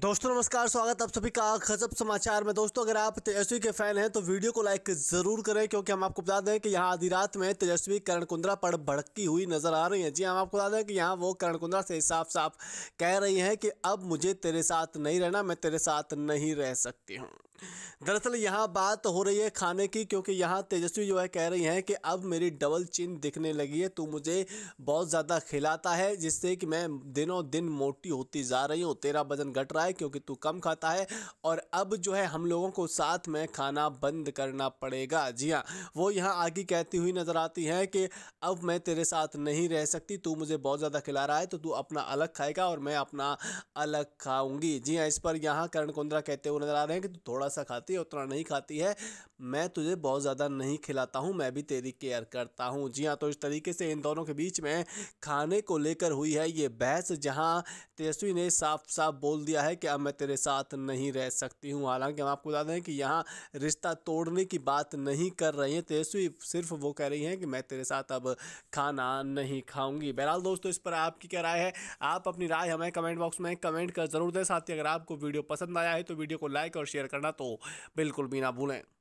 दोस्तों नमस्कार स्वागत आप सभी का खजब समाचार में दोस्तों अगर आप तेजस्वी के फैन हैं तो वीडियो को लाइक ज़रूर करें क्योंकि हम आपको बता दें कि यहाँ आधी रात में तेजस्वी करण कुंद्रा पर भड़की हुई नज़र आ रही हैं जी हाँ, हम आपको बता दें कि यहाँ वो करण कुंद्रा से साफ साफ कह रही हैं कि अब मुझे तेरे साथ नहीं रहना मैं तेरे साथ नहीं रह सकती हूँ दरअसल यहाँ बात हो रही है खाने की क्योंकि यहाँ तेजस्वी जो है कह रही हैं कि अब मेरी डबल चिन दिखने लगी है तू मुझे बहुत ज़्यादा खिलाता है जिससे कि मैं दिनों दिन मोटी होती जा रही हूँ तेरा वजन घट रहा है है क्योंकि तू कम खाता है और अब जो है हम लोगों को साथ में खाना बंद करना पड़ेगा जी हाँ वो यहाँ आगे कहती हुई नज़र आती है कि अब मैं तेरे साथ नहीं रह सकती तू मुझे बहुत ज़्यादा खिला रहा है तो तू अपना अलग खाएगा और मैं अपना अलग खाऊंगी जी हाँ इस पर यहाँ करण कुंद्रा कहते हुए नज़र आ रहे हैं कि तू थोड़ा सा खाती है उतना नहीं खाती है मैं तुझे बहुत ज़्यादा नहीं खिलाता हूँ मैं भी तेरी केयर करता हूँ जी हाँ तो इस तरीके से इन दोनों के बीच में खाने को लेकर हुई है ये बहस जहाँ तेजस्वी ने साफ साफ बोल दिया है कि अब मैं तेरे साथ नहीं रह सकती हूँ हालांकि हम आपको बता दें कि यहाँ रिश्ता तोड़ने की बात नहीं कर रही हैं तेजस्वी सिर्फ वो कह रही हैं कि मैं तेरे साथ अब खाना नहीं खाऊंगी बहरहाल दोस्तों इस पर आपकी क्या राय है आप अपनी राय हमें कमेंट बॉक्स में कमेंट कर ज़रूर दें साथ ही अगर आपको वीडियो पसंद आया है तो वीडियो को लाइक और शेयर करना तो बिल्कुल भी ना भूलें